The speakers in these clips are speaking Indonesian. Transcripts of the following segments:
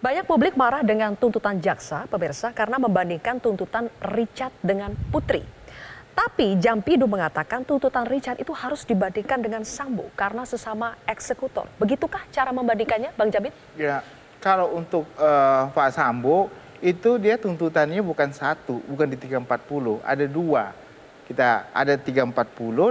Banyak publik marah dengan tuntutan jaksa, pemirsa, karena membandingkan tuntutan Richard dengan Putri. Tapi Jampidu mengatakan tuntutan Richard itu harus dibandingkan dengan Sambo karena sesama eksekutor. Begitukah cara membandingkannya, Bang Jamin? Ya, kalau untuk uh, Pak Sambo itu dia tuntutannya bukan satu, bukan di 340, ada dua. Kita ada 340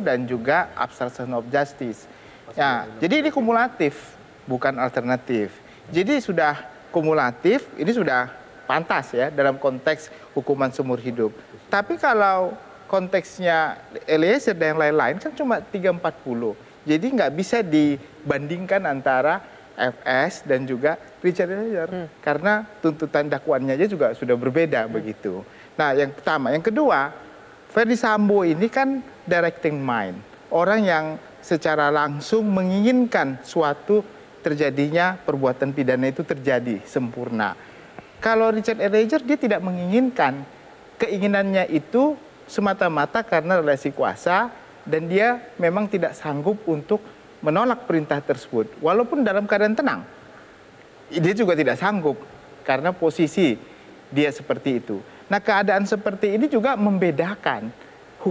dan juga obstruction of justice. Ya, jadi ini kumulatif, bukan alternatif. Jadi sudah kumulatif ini sudah pantas ya dalam konteks hukuman seumur hidup. Tapi kalau konteksnya Eliezer dan yang lain-lain kan cuma 340. Jadi nggak bisa dibandingkan antara FS dan juga Richard Eliezer hmm. karena tuntutan dakwannya aja juga sudah berbeda hmm. begitu. Nah, yang pertama, yang kedua, Ferdi Sambo ini kan directing mind, orang yang secara langsung menginginkan suatu terjadinya perbuatan pidana itu terjadi sempurna. Kalau Richard Eliezer dia tidak menginginkan keinginannya itu semata-mata karena relasi kuasa dan dia memang tidak sanggup untuk menolak perintah tersebut walaupun dalam keadaan tenang. Dia juga tidak sanggup karena posisi dia seperti itu. Nah, keadaan seperti ini juga membedakan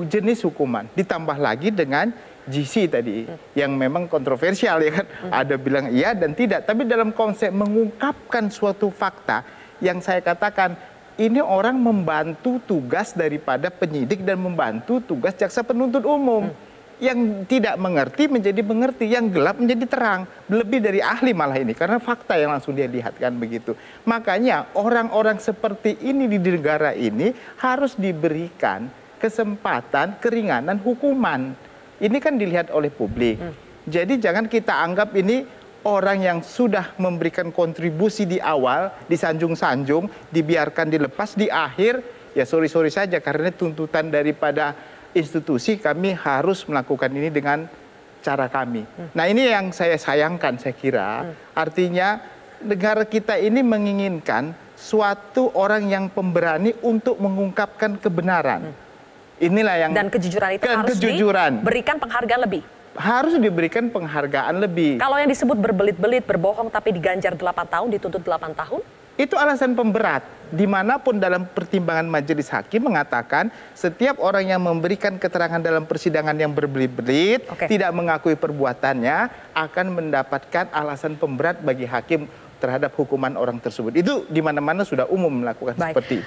jenis hukuman ditambah lagi dengan GC tadi yang memang kontroversial ya kan ada bilang iya dan tidak tapi dalam konsep mengungkapkan suatu fakta yang saya katakan ini orang membantu tugas daripada penyidik dan membantu tugas jaksa penuntut umum hmm. yang tidak mengerti menjadi mengerti yang gelap menjadi terang lebih dari ahli malah ini karena fakta yang langsung dia lihatkan begitu makanya orang-orang seperti ini di negara ini harus diberikan kesempatan keringanan hukuman ini kan dilihat oleh publik. Hmm. Jadi jangan kita anggap ini orang yang sudah memberikan kontribusi di awal, disanjung-sanjung, dibiarkan dilepas di akhir, ya sorry-sorry saja karena tuntutan daripada institusi kami harus melakukan ini dengan cara kami. Hmm. Nah ini yang saya sayangkan saya kira, hmm. artinya negara kita ini menginginkan suatu orang yang pemberani untuk mengungkapkan kebenaran. Hmm inilah yang dan kejujuran itu ke harus kejujuran. diberikan penghargaan lebih harus diberikan penghargaan lebih. Kalau yang disebut berbelit-belit, berbohong tapi diganjar 8 tahun, dituntut 8 tahun? Itu alasan pemberat. Dimanapun dalam pertimbangan majelis hakim mengatakan setiap orang yang memberikan keterangan dalam persidangan yang berbelit-belit, okay. tidak mengakui perbuatannya, akan mendapatkan alasan pemberat bagi hakim terhadap hukuman orang tersebut. Itu di mana-mana sudah umum melakukan Baik. seperti itu.